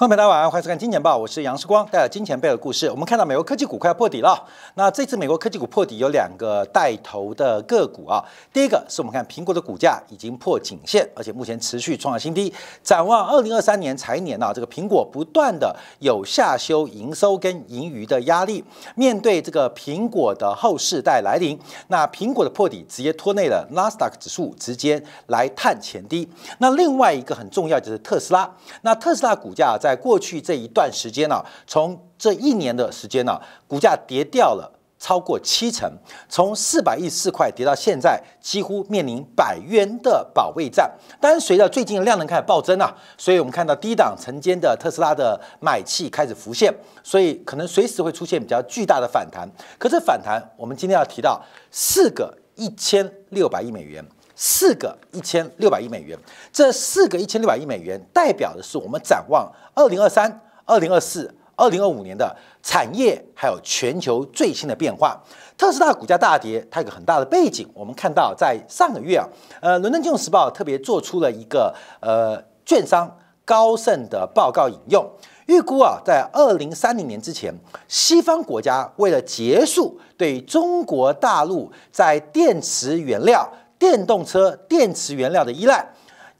欢迎大家晚上欢迎收看《金钱报》，我是杨世光，带来金钱背后的故事。我们看到美国科技股快要破底了。那这次美国科技股破底有两个带头的个股啊。第一个是我们看苹果的股价已经破颈线，而且目前持续创了新低。展望二零二三年财年呢，这个苹果不断的有下修营收跟盈余的压力。面对这个苹果的后世带来临，那苹果的破底直接拖累了 Nasdaq 指数直接来探前低。那另外一个很重要就是特斯拉。那特斯拉股价在在过去这一段时间呢，从这一年的时间呢，股价跌掉了超过七成，从四百亿四块跌到现在，几乎面临百元的保卫战。但随着最近量能开始暴增啊，所以我们看到低档承间的特斯拉的买气开始浮现，所以可能随时会出现比较巨大的反弹。可是反弹，我们今天要提到四个一千六百亿美元。四个一千六百亿美元，这四个一千六百亿美元代表的是我们展望二零二三、二零二四、二零二五年的产业还有全球最新的变化。特斯拉股价大跌，它有个很大的背景。我们看到在上个月啊，呃，伦敦金融时报特别做出了一个呃，券商高盛的报告引用，预估啊，在二零三零年之前，西方国家为了结束对中国大陆在电池原料。电动车电池原料的依赖，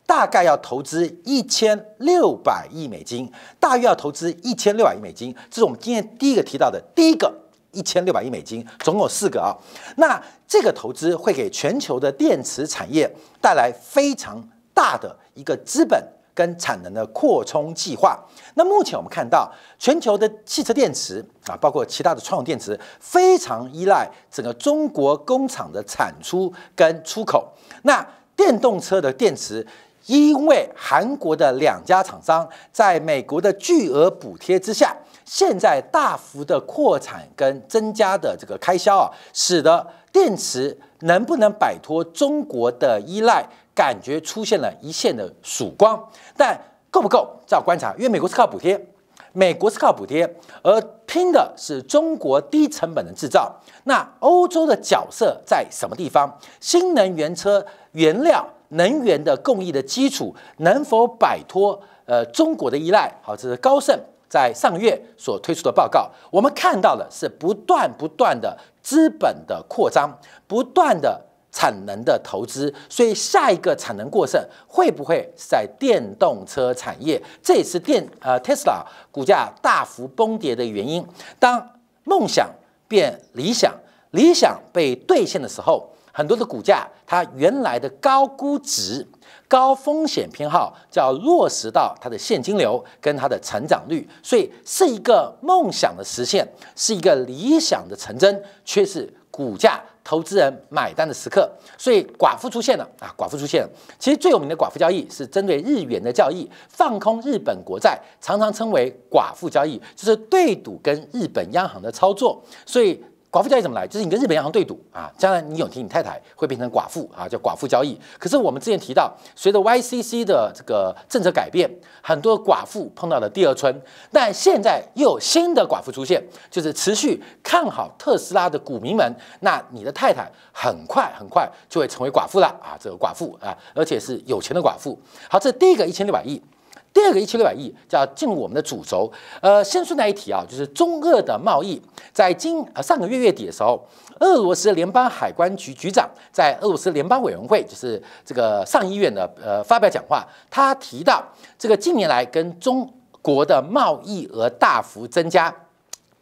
大概要投资一千六百亿美金，大约要投资一千六百亿美金。这是我们今天第一个提到的第一个一千六百亿美金，总共有四个啊。那这个投资会给全球的电池产业带来非常大的一个资本。跟产能的扩充计划。那目前我们看到，全球的汽车电池啊，包括其他的创能电池，非常依赖整个中国工厂的产出跟出口。那电动车的电池，因为韩国的两家厂商在美国的巨额补贴之下，现在大幅的扩产跟增加的这个开销啊，使得电池能不能摆脱中国的依赖？感觉出现了一线的曙光，但够不够？这要观察。因为美国是靠补贴，美国是靠补贴，而拼的是中国低成本的制造。那欧洲的角色在什么地方？新能源车原料能源的供应的基础能否摆脱呃中国的依赖？好，这是高盛在上月所推出的报告。我们看到的是不断不断的资本的扩张，不断的。产能的投资，所以下一个产能过剩会不会是在电动车产业？这也是电呃特斯拉股价大幅崩跌的原因。当梦想变理想，理想被兑现的时候，很多的股价它原来的高估值、高风险偏好，叫落实到它的现金流跟它的成长率，所以是一个梦想的实现，是一个理想的成真，却是。股价，投资人买单的时刻，所以寡妇出现了啊，寡妇出现了。其实最有名的寡妇交易是针对日元的交易，放空日本国债，常常称为寡妇交易，就是对赌跟日本央行的操作，所以。寡妇交易怎么来？就是你跟日本银行对赌啊，将来你永廷，你太太会变成寡妇啊，叫寡妇交易。可是我们之前提到，随着 YCC 的这个政策改变，很多寡妇碰到了第二春，但现在又有新的寡妇出现，就是持续看好特斯拉的股民们，那你的太太很快很快就会成为寡妇了啊，这个寡妇啊，而且是有钱的寡妇。好，这第一个一千六百亿。第二个一千六百亿叫进入我们的主轴。呃，先说那一题啊，就是中俄的贸易，在今呃上个月月底的时候，俄罗斯联邦海关局局长在俄罗斯联邦委员会，就是这个上议院的呃发表讲话，他提到这个近年来跟中国的贸易额大幅增加。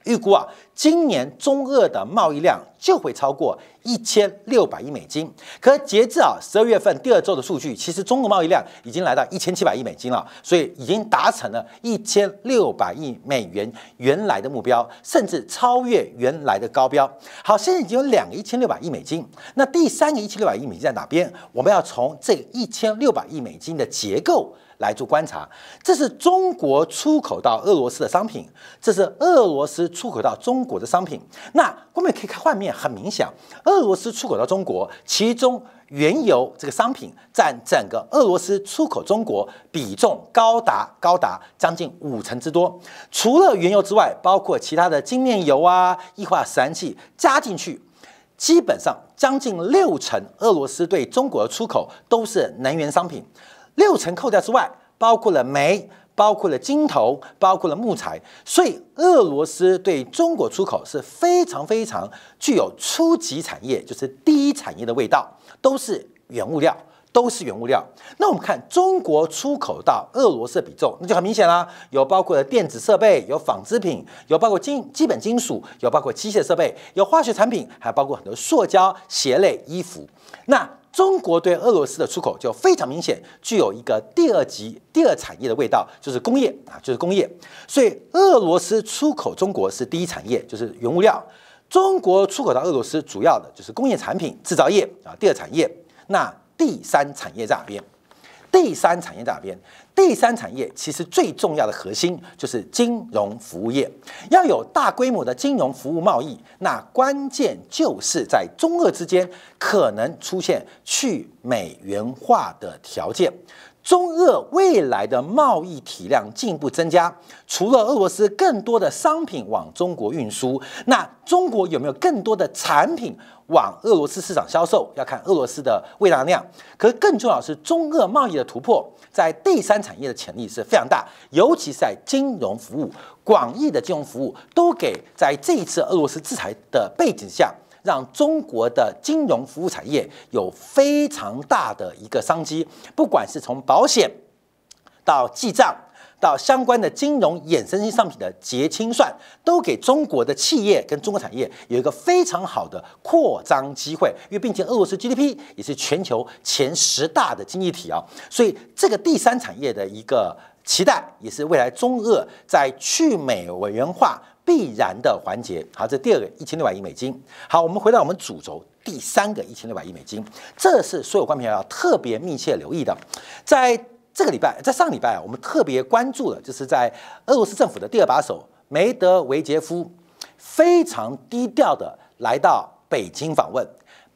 预估啊，今年中俄的贸易量就会超过一千六百亿美金。可截至啊十二月份第二周的数据，其实中国贸易量已经来到一千七百亿美金了，所以已经达成了一千六百亿美元原来的目标，甚至超越原来的高标。好，现在已经有两个一千六百亿美金，那第三个一千六百亿美金在哪边？我们要从这一千六百亿美金的结构。来做观察，这是中国出口到俄罗斯的商品，这是俄罗斯出口到中国的商品。那我们也可以看画面很明显，俄罗斯出口到中国，其中原油这个商品占整个俄罗斯出口中国比重高达高达将近五成之多。除了原油之外，包括其他的精炼油啊、液化石燃气加进去，基本上将近六成俄罗斯对中国的出口都是能源商品。六成扣掉之外，包括了煤，包括了金头，包括了木材，所以俄罗斯对中国出口是非常非常具有初级产业，就是第一产业的味道，都是原物料，都是原物料。那我们看中国出口到俄罗斯的比重，那就很明显了，有包括了电子设备，有纺织品，有包括金基本金属，有包括机械设备，有化学产品，还包括很多塑胶鞋类衣服。那中国对俄罗斯的出口就非常明显，具有一个第二级、第二产业的味道，就是工业啊，就是工业。所以，俄罗斯出口中国是第一产业，就是原物料；中国出口到俄罗斯主要的就是工业产品、制造业啊，第二产业。那第三产业在哪边？第三产业在哪边？第三产业其实最重要的核心就是金融服务业，要有大规模的金融服务贸易，那关键就是在中俄之间可能出现去美元化的条件。中俄未来的贸易体量进一步增加，除了俄罗斯更多的商品往中国运输，那中国有没有更多的产品往俄罗斯市场销售？要看俄罗斯的未来量。可更重要是中俄贸易的突破，在第三产业的潜力是非常大，尤其是在金融服务，广义的金融服务都给在这一次俄罗斯制裁的背景下。让中国的金融服务产业有非常大的一个商机，不管是从保险到记账，到相关的金融衍生性商品的结清算，都给中国的企业跟中国产业有一个非常好的扩张机会。因为毕竟俄罗斯 GDP 也是全球前十大的经济体啊，所以这个第三产业的一个期待，也是未来中俄在去美元化。必然的环节。好，这第二个一千六百亿美金。好，我们回到我们主轴第三个一千六百亿美金，这是所有观友要特别密切留意的。在这个礼拜，在上礼拜啊，我们特别关注的就是在俄罗斯政府的第二把手梅德韦杰夫非常低调的来到北京访问，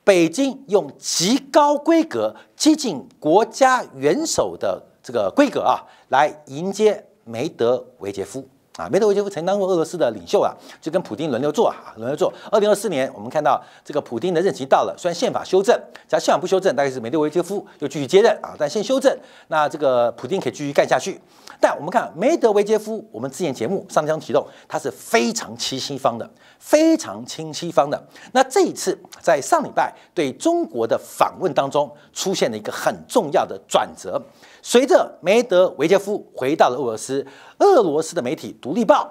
北京用极高规格、接近国家元首的这个规格啊，来迎接梅德韦杰夫。啊，梅德韦杰夫曾当过俄罗斯的领袖啊，就跟普京轮流做啊，轮流做。二零二四年，我们看到这个普京的任期到了，虽然宪法修正，只要宪法不修正，大概是梅德韦杰夫又继续接任啊。但先修正，那这个普京可以继续干下去。但我们看梅德韦杰夫，我们之前节目上将启动，他是非常亲西方的，非常亲西方的。那这一次在上礼拜对中国的访问当中，出现了一个很重要的转折。随着梅德韦杰夫回到了俄罗斯，俄罗斯的媒体《独立报》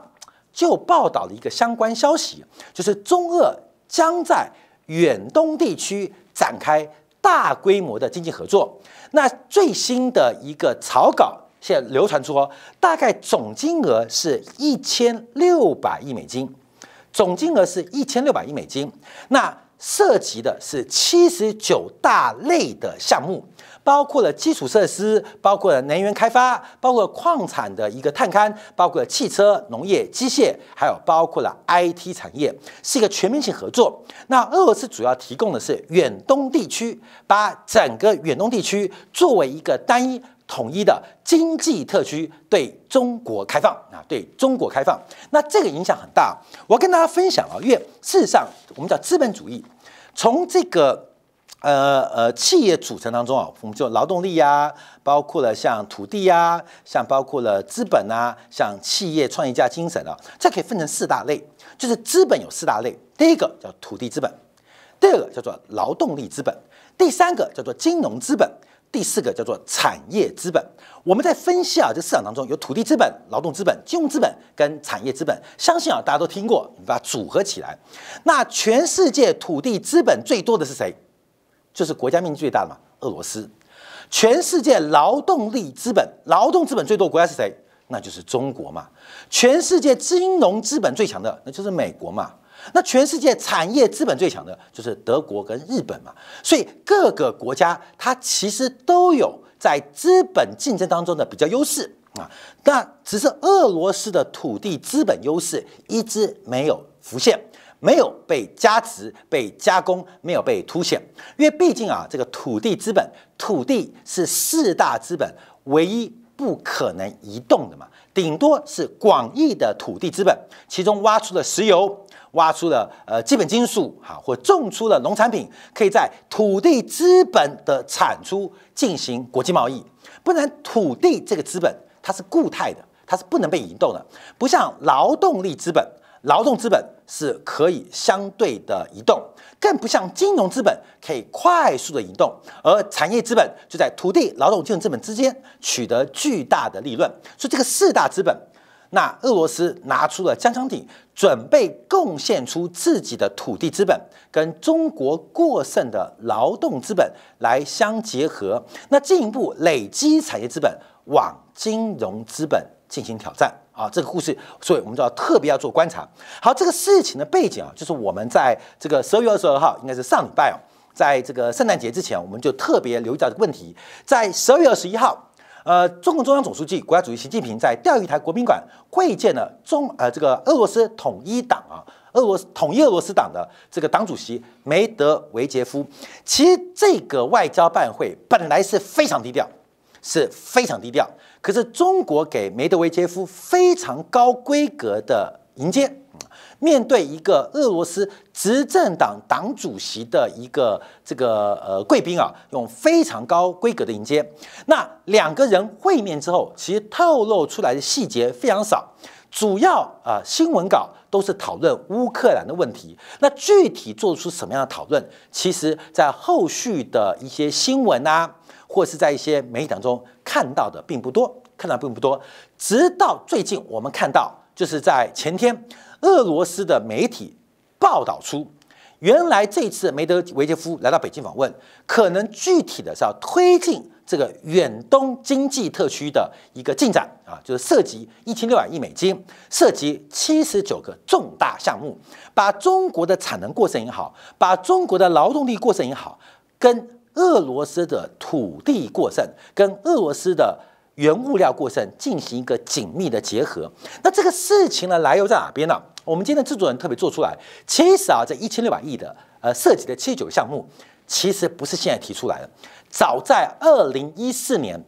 就报道了一个相关消息，就是中俄将在远东地区展开大规模的经济合作。那最新的一个草稿现在流传出哦，大概总金额是一千六百亿美金，总金额是一千六百亿美金。那涉及的是七十九大类的项目。包括了基础设施，包括了能源开发，包括矿产的一个探勘，包括汽车、农业、机械，还有包括了 IT 产业，是一个全民性合作。那俄罗斯主要提供的是远东地区，把整个远东地区作为一个单一统一的经济特区对中国开放啊，对中国开放。那这个影响很大，我跟大家分享啊，因为事实上我们叫资本主义，从这个。呃呃，企业组成当中啊，我们就劳动力呀，包括了像土地呀，像包括了资本呐，像企业创业家精神啊，这可以分成四大类，就是资本有四大类，第一个叫土地资本，第二个叫做劳动力资本，第三个叫做金融资本，第四个叫做产业资本。我们在分析啊，这市场当中有土地资本、劳动资本、金融资本跟产业资本，相信啊大家都听过，你把它组合起来，那全世界土地资本最多的是谁？就是国家面积最大的嘛，俄罗斯。全世界劳动力资本、劳动资本最多国家是谁？那就是中国嘛。全世界金融资本最强的那就是美国嘛。那全世界产业资本最强的就是德国跟日本嘛。所以各个国家它其实都有在资本竞争当中的比较优势啊。那只是俄罗斯的土地资本优势一直没有浮现。没有被加持、被加工、没有被凸显，因为毕竟啊，这个土地资本，土地是四大资本唯一不可能移动的嘛，顶多是广义的土地资本，其中挖出了石油、挖出了呃基本金属哈，或种出了农产品，可以在土地资本的产出进行国际贸易，不然土地这个资本它是固态的，它是不能被移动的，不像劳动力资本。劳动资本是可以相对的移动，更不像金融资本可以快速的移动，而产业资本就在土地、劳动、金融资本之间取得巨大的利润。所以这个四大资本，那俄罗斯拿出了江箱底，准备贡献出自己的土地资本，跟中国过剩的劳动资本来相结合，那进一步累积产业资本，往金融资本进行挑战。啊，这个故事，所以我们就要特别要做观察。好，这个事情的背景啊，就是我们在这个十二月二十二号，应该是上礼拜哦，在这个圣诞节之前，我们就特别留意到这个问题。在十二月二十一号，呃，中共中央总书记、国家主席习近平在钓鱼台国宾馆会见了中呃这个俄罗斯统一党啊，俄罗斯统一俄罗斯党的这个党主席梅德韦杰夫。其实这个外交办会本来是非常低调。是非常低调，可是中国给梅德韦杰夫非常高规格的迎接。面对一个俄罗斯执政党党主席的一个这个呃贵宾啊，用非常高规格的迎接。那两个人会面之后，其实透露出来的细节非常少，主要啊新闻稿都是讨论乌克兰的问题。那具体做出什么样的讨论，其实在后续的一些新闻啊。或是在一些媒体当中看到的并不多，看到并不多。直到最近，我们看到，就是在前天，俄罗斯的媒体报道出，原来这次梅德韦杰夫来到北京访问，可能具体的是要推进这个远东经济特区的一个进展啊，就是涉及一千六百亿美金，涉及七十九个重大项目，把中国的产能过剩也好，把中国的劳动力过剩也好，跟俄罗斯的土地过剩跟俄罗斯的原物料过剩进行一个紧密的结合，那这个事情的来由在哪边呢？我们今天制作人特别做出来，其实啊，这一千六百亿的呃涉及的七十九项目，其实不是现在提出来的，早在二零一四年。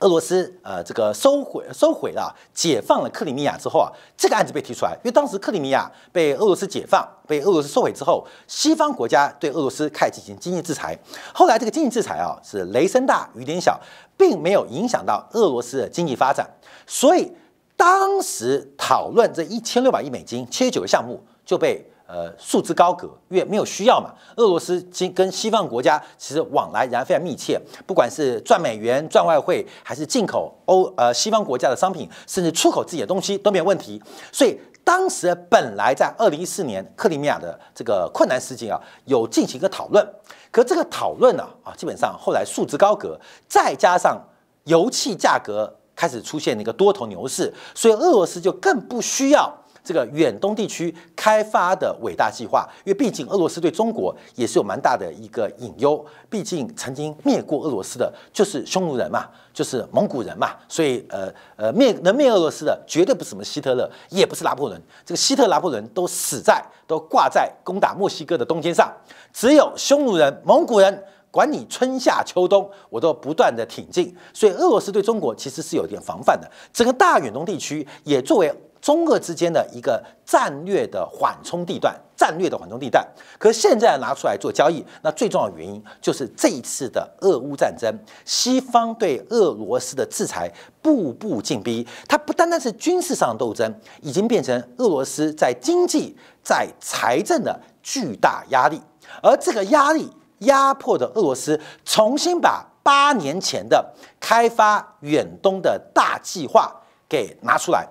俄罗斯呃，这个收回收回了，解放了克里米亚之后啊，这个案子被提出来，因为当时克里米亚被俄罗斯解放，被俄罗斯收回之后，西方国家对俄罗斯开始进行经济制裁。后来这个经济制裁啊，是雷声大雨点小，并没有影响到俄罗斯的经济发展。所以当时讨论这一千六百亿美金七十九个项目就被。呃，束之高阁，因为没有需要嘛。俄罗斯跟西方国家其实往来仍然非常密切，不管是赚美元、赚外汇，还是进口欧呃西方国家的商品，甚至出口自己的东西都没有问题。所以当时本来在二零一四年克里米亚的这个困难时期啊，有进行一个讨论，可这个讨论呢啊，基本上后来束之高阁。再加上油气价格开始出现一个多头牛市，所以俄罗斯就更不需要。这个远东地区开发的伟大计划，因为毕竟俄罗斯对中国也是有蛮大的一个隐忧，毕竟曾经灭过俄罗斯的，就是匈奴人嘛，就是蒙古人嘛，所以呃呃灭能灭俄罗斯的，绝对不是什么希特勒，也不是拿破仑，这个希特拿破仑都死在都挂在攻打墨西哥的冬天上，只有匈奴人、蒙古人管你春夏秋冬，我都不断的挺进，所以俄罗斯对中国其实是有点防范的，整个大远东地区也作为。中俄之间的一个战略的缓冲地段，战略的缓冲地段。可现在拿出来做交易，那最重要的原因就是这一次的俄乌战争，西方对俄罗斯的制裁步步进逼，它不单单是军事上的斗争，已经变成俄罗斯在经济、在财政的巨大压力。而这个压力压迫的俄罗斯，重新把八年前的开发远东的大计划给拿出来。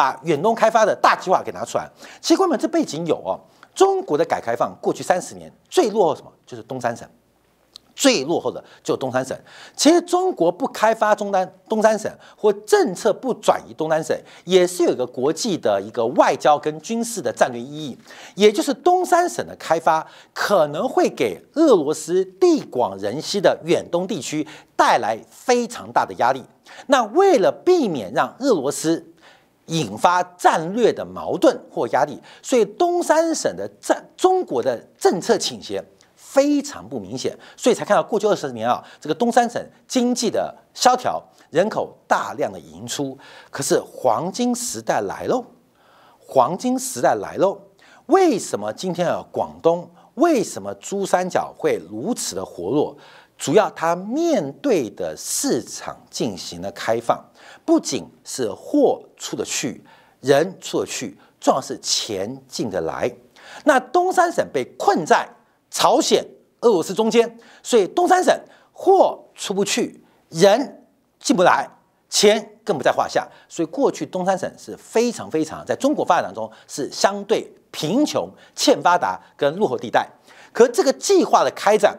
把远东开发的大计划给拿出来，其实我们这背景有哦，中国的改革开放过去三十年最落后什么？就是东三省，最落后的就东三省。其实中国不开发中单东三省，或政策不转移东三省，也是有一个国际的一个外交跟军事的战略意义。也就是东三省的开发可能会给俄罗斯地广人稀的远东地区带来非常大的压力。那为了避免让俄罗斯引发战略的矛盾或压力，所以东三省的战中国的政策倾斜非常不明显，所以才看到过去二十年啊，这个东三省经济的萧条，人口大量的移出。可是黄金时代来喽！黄金时代来喽！为什么今天的广东，为什么珠三角会如此的活络？主要它面对的市场进行了开放。不仅是货出得去，人出得去，重要是钱进得来。那东三省被困在朝鲜、俄罗斯中间，所以东三省货出不去，人进不来，钱更不在话下。所以过去东三省是非常非常在中国发展当中是相对贫穷、欠发达跟落后地带。可这个计划的开展。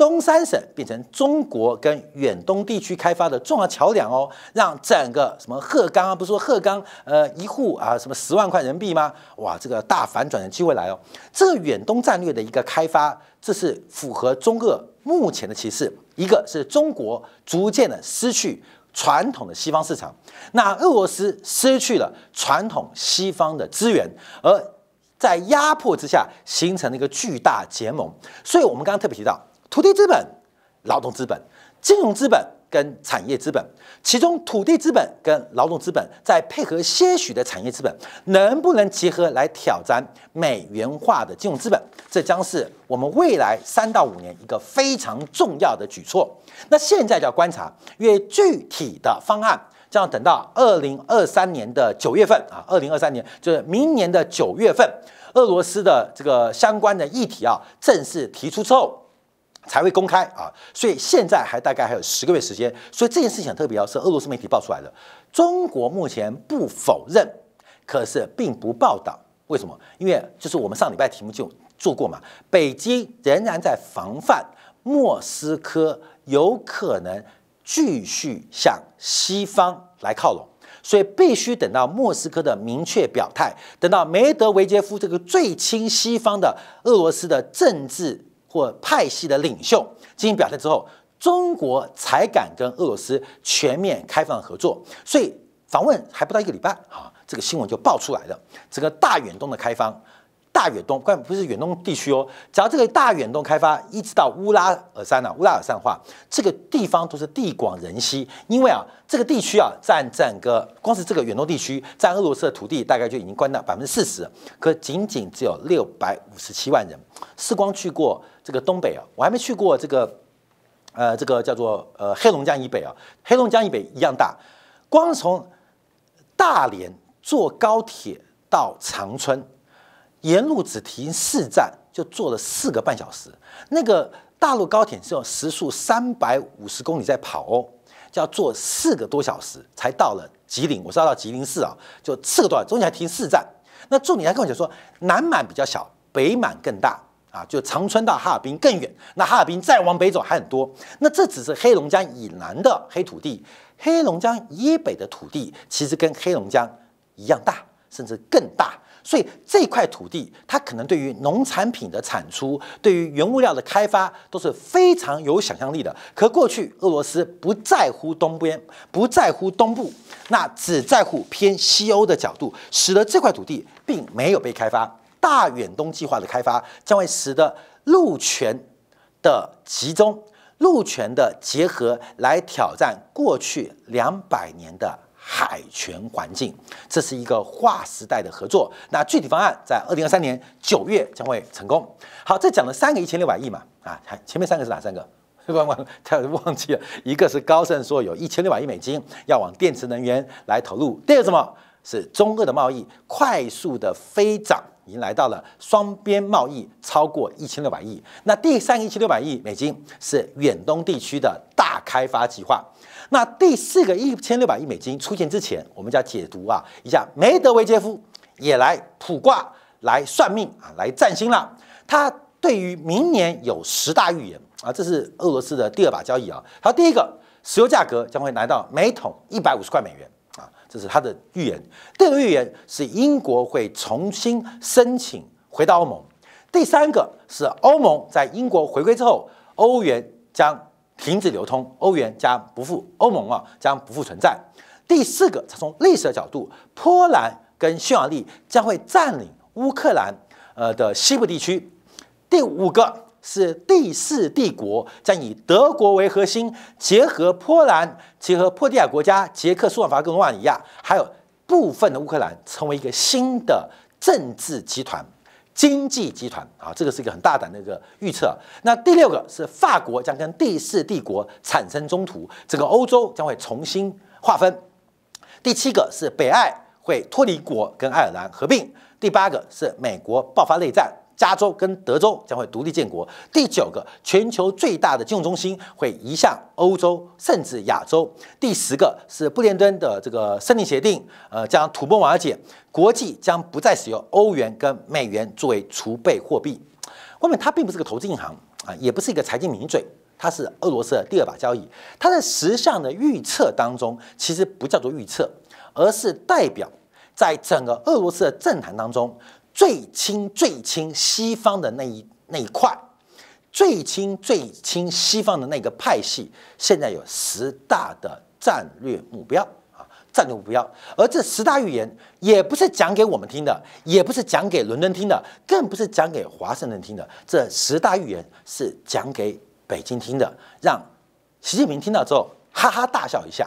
东三省变成中国跟远东地区开发的重要桥梁哦，让整个什么鹤岗啊，不是说鹤岗呃一户啊什么十万块人民币吗？哇，这个大反转的机会来哦！这远东战略的一个开发，这是符合中俄目前的歧势。一个是中国逐渐的失去传统的西方市场，那俄罗斯失去了传统西方的资源，而在压迫之下形成了一个巨大结盟。所以，我们刚刚特别提到。土地资本、劳动资本、金融资本跟产业资本，其中土地资本跟劳动资本再配合些许的产业资本，能不能结合来挑战美元化的金融资本？这将是我们未来三到五年一个非常重要的举措。那现在就要观察，越具体的方案，这样等到二零二三年的九月份啊，二零二三年就是明年的九月份，俄罗斯的这个相关的议题啊，正式提出之后。才会公开啊！所以现在还大概还有十个月时间。所以这件事情特别啊，是俄罗斯媒体爆出来的。中国目前不否认，可是并不报道。为什么？因为就是我们上礼拜题目就做过嘛。北京仍然在防范莫斯科有可能继续向西方来靠拢，所以必须等到莫斯科的明确表态，等到梅德韦杰夫这个最亲西方的俄罗斯的政治。或派系的领袖进行表态之后，中国才敢跟俄罗斯全面开放合作。所以访问还不到一个礼拜啊，这个新闻就爆出来了。整个大远东的开放，大远东关不是远东地区哦。只要这个大远东开发，一直到乌拉尔山啊，乌拉尔山化这个地方都是地广人稀。因为啊，这个地区啊，占整个光是这个远东地区占俄罗斯的土地，大概就已经关到百分之四十，可仅仅只有六百五十七万人。四光去过。这个东北啊，我还没去过。这个，呃，这个叫做呃，黑龙江以北啊，黑龙江以北一样大。光从大连坐高铁到长春，沿路只停四站，就坐了四个半小时。那个大陆高铁是用时速三百五十公里在跑哦，就要坐四个多小时才到了吉林。我是要到吉林市啊，就四个多小时，中间还停四站。那助理还跟我讲说，南满比较小，北满更大。啊，就长春到哈尔滨更远，那哈尔滨再往北走还很多。那这只是黑龙江以南的黑土地，黑龙江以北的土地其实跟黑龙江一样大，甚至更大。所以这块土地它可能对于农产品的产出，对于原物料的开发都是非常有想象力的。可过去俄罗斯不在乎东边，不在乎东部，那只在乎偏西欧的角度，使得这块土地并没有被开发。大远东计划的开发将会使得陆权的集中、陆权的结合来挑战过去两百年的海权环境，这是一个划时代的合作。那具体方案在二零二三年九月将会成功。好，这讲了三个一千六百亿嘛？啊，还前面三个是哪三个？忘忘，点忘记了。一个是高盛说有一千六百亿美金要往电池能源来投入，第二个什么是中俄的贸易快速的飞涨。已经来到了双边贸易超过一千六百亿，那第三个一千六百亿美金是远东地区的大开发计划，那第四个一千六百亿美金出现之前，我们就要解读啊一下，梅德韦杰夫也来卜卦来算命啊来占星了，他对于明年有十大预言啊，这是俄罗斯的第二把交易啊，好，第一个，石油价格将会来到每桶一百五十块美元。这是他的预言。第二个预言是英国会重新申请回到欧盟。第三个是欧盟在英国回归之后，欧元将停止流通，欧元将不复，欧盟啊将不复存在。第四个，从历史的角度，波兰跟匈牙利将会占领乌克兰呃的西部地区。第五个。是第四帝国将以德国为核心，结合波兰、结合波地亚国家、捷克、斯洛伐克、罗马尼亚，还有部分的乌克兰，成为一个新的政治集团、经济集团。啊，这个是一个很大胆的一个预测。那第六个是法国将跟第四帝国产生冲突，整个欧洲将会重新划分。第七个是北爱会脱离国跟爱尔兰合并。第八个是美国爆发内战。加州跟德州将会独立建国。第九个，全球最大的金融中心会移向欧洲，甚至亚洲。第十个是布林敦的这个胜利协定，呃，将土崩瓦解，国际将不再使用欧元跟美元作为储备货币。外面它并不是个投资银行啊，也不是一个财经名嘴，它是俄罗斯的第二把交椅。它在十项的预测当中，其实不叫做预测，而是代表在整个俄罗斯的政坛当中。最亲最亲西方的那一那一块，最亲最亲西方的那个派系，现在有十大的战略目标啊，战略目标。而这十大预言也不是讲给我们听的，也不是讲给伦敦听的，更不是讲给华盛顿听的。这十大预言是讲给北京听的，让习近平听到之后哈哈大笑一下，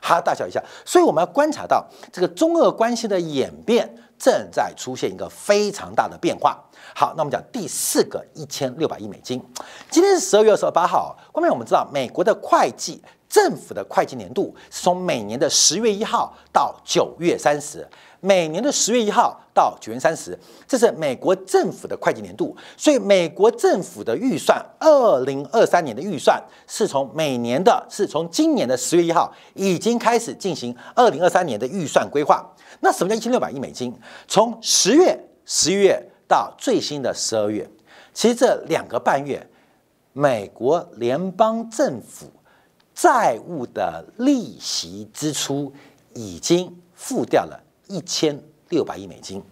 哈哈大笑一下。所以我们要观察到这个中俄关系的演变。正在出现一个非常大的变化。好，那我们讲第四个一千六百亿美金。今天是十二月二十八号，后面我们知道，美国的会计政府的会计年度是从每年的十月一号到九月三十。每年的十月一号到九月三十，这是美国政府的会计年度。所以，美国政府的预算，二零二三年的预算是从每年的，是从今年的十月一号已经开始进行二零二三年的预算规划。那什么叫一千六百亿美金？从十月、十一月到最新的十二月，其实这两个半月，美国联邦政府债务的利息支出已经付掉了。一千六百亿美金，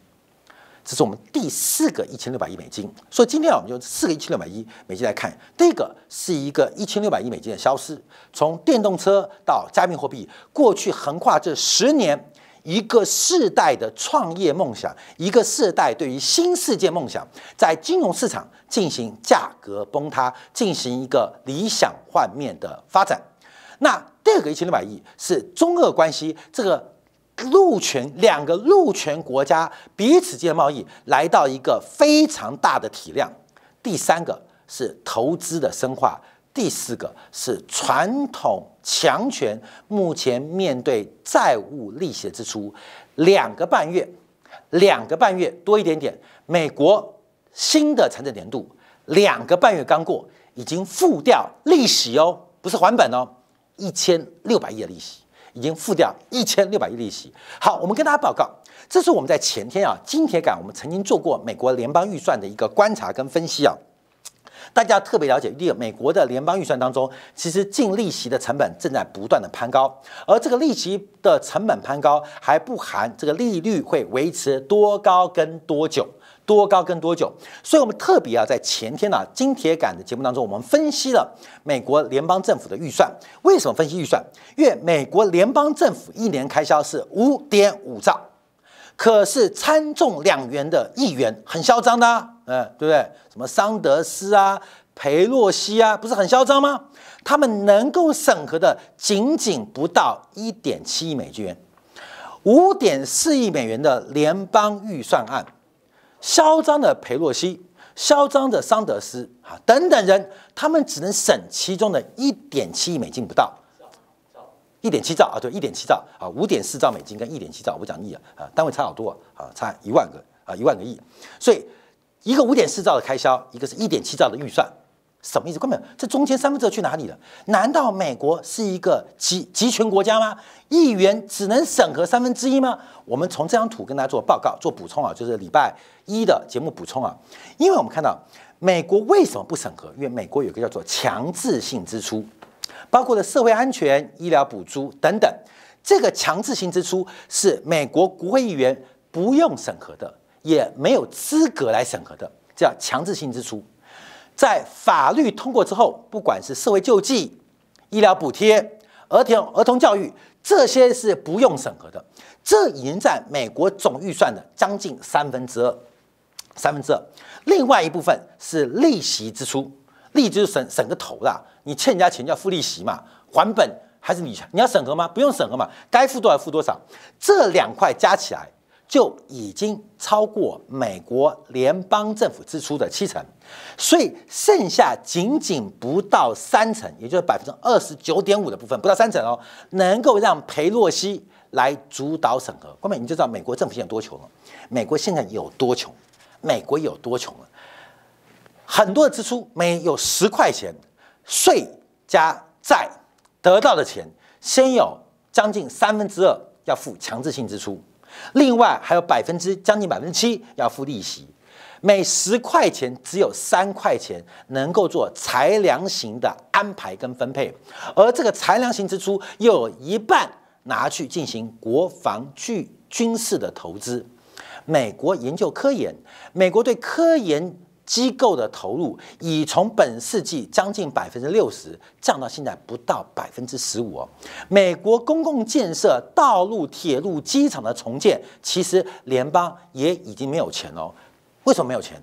这是我们第四个一千六百亿美金。所以今天我们就四个一千六百亿美金来看，第一个是一个一千六百亿美金的消失，从电动车到加密货币，过去横跨这十年，一个世代的创业梦想，一个世代对于新世界梦想，在金融市场进行价格崩塌，进行一个理想幻灭的发展。那第二个一千六百亿是中俄关系这个。陆权两个陆权国家彼此间贸易来到一个非常大的体量。第三个是投资的深化，第四个是传统强权目前面对债务利息支出两个半月，两个半月多一点点。美国新的财政年度两个半月刚过，已经付掉利息哦，不是还本哦，一千六百亿的利息。已经付掉一千六百亿利息。好，我们跟大家报告，这是我们在前天啊，金铁杆我们曾经做过美国联邦预算的一个观察跟分析啊。大家特别了解，美国的联邦预算当中，其实净利息的成本正在不断的攀高，而这个利息的成本攀高还不含这个利率会维持多高跟多久。多高跟多久？所以我们特别啊，在前天呢，《金铁杆》的节目当中，我们分析了美国联邦政府的预算。为什么分析预算？因为美国联邦政府一年开销是五点五兆，可是参众两元的议员很嚣张的，嗯，对不对？什么桑德斯啊、佩洛西啊，不是很嚣张吗？他们能够审核的仅仅不到一点七亿美元，五点四亿美元的联邦预算案。嚣张的佩洛西，嚣张的桑德斯啊，等等人，他们只能省其中的一点七亿美金不到，一点七兆啊，对，一点七兆啊，五点四兆美金跟一点七兆，我不讲亿了啊，单位差好多啊，差一万个啊，一万个亿，所以一个五点四兆的开销，一个是一点七兆的预算。什么意思？根本这中间三分之二去哪里了？难道美国是一个集集权国家吗？议员只能审核三分之一吗？我们从这张图跟大家做报告、做补充啊，就是礼拜一的节目补充啊。因为我们看到美国为什么不审核？因为美国有个叫做强制性支出，包括了社会安全、医疗补助等等。这个强制性支出是美国国会议员不用审核的，也没有资格来审核的，叫强制性支出。在法律通过之后，不管是社会救济、医疗补贴、儿童儿童教育，这些是不用审核的。这已经占美国总预算的将近三分之二，三分之二。另外一部分是利息支出，利就是省省个头啦。你欠人家钱就要付利息嘛，还本还是你你要审核吗？不用审核嘛，该付多少付多少。这两块加起来。就已经超过美国联邦政府支出的七成，所以剩下仅仅不到三成，也就是百分之二十九点五的部分，不到三成哦，能够让佩洛西来主导审核。后面你就知道美国政府现有多穷了，美国现在有多穷，美国有多穷了，很多的支出每有十块钱，税加债得到的钱，先有将近三分之二要付强制性支出。另外还有百分之将近百分之七要付利息，每十块钱只有三块钱能够做裁量型的安排跟分配，而这个裁量型支出又有一半拿去进行国防巨军事的投资，美国研究科研，美国对科研。机构的投入已从本世纪将近百分之六十，降到现在不到百分之十五哦。美国公共建设、道路、铁路、机场的重建，其实联邦也已经没有钱哦。为什么没有钱？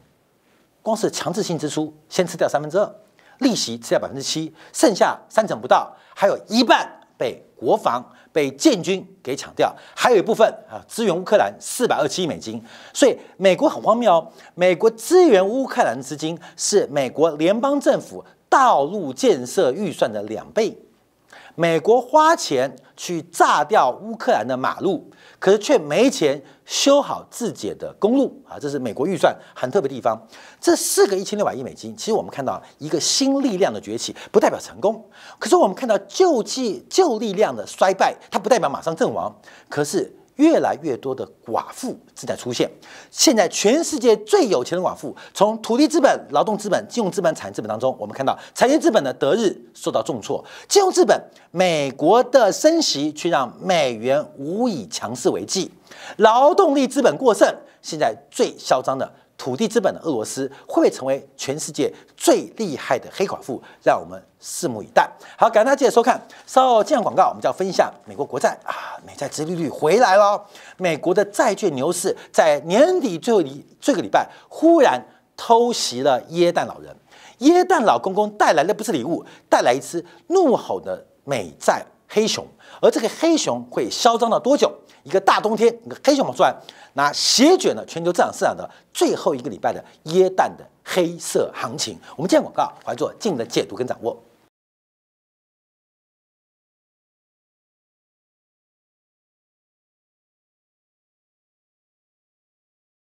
光是强制性支出先吃掉三分之二，利息吃掉百分之七，剩下三成不到，还有一半。被国防、被建军给抢掉，还有一部分啊，支援乌克兰四百二七亿美金。所以美国很荒谬哦，美国支援乌克兰的资金是美国联邦政府道路建设预算的两倍。美国花钱去炸掉乌克兰的马路，可是却没钱修好自己的公路啊！这是美国预算很特别地方。这四个一千六百亿美金，其实我们看到一个新力量的崛起，不代表成功；可是我们看到救济旧力量的衰败，它不代表马上阵亡。可是。越来越多的寡妇正在出现。现在全世界最有钱的寡妇，从土地资本、劳动资本、金融资本、产业资本当中，我们看到产业资本的德日受到重挫，金融资本美国的升息却让美元无以强势为继，劳动力资本过剩，现在最嚣张的。土地资本的俄罗斯会成为全世界最厉害的黑寡妇，让我们拭目以待。好，感谢大家收看，稍后进行广告。我们就要分享美国国债啊，美债殖利率回来了，美国的债券牛市在年底最后一这个礼拜忽然偷袭了耶诞老人，耶诞老公公带来的不是礼物，带来一只怒吼的美债。黑熊，而这个黑熊会嚣张到多久？一个大冬天，一个黑熊跑出来，那席卷了全球资产市场的最后一个礼拜的耶诞的黑色行情。我们见广告，怀做进的解读跟掌握。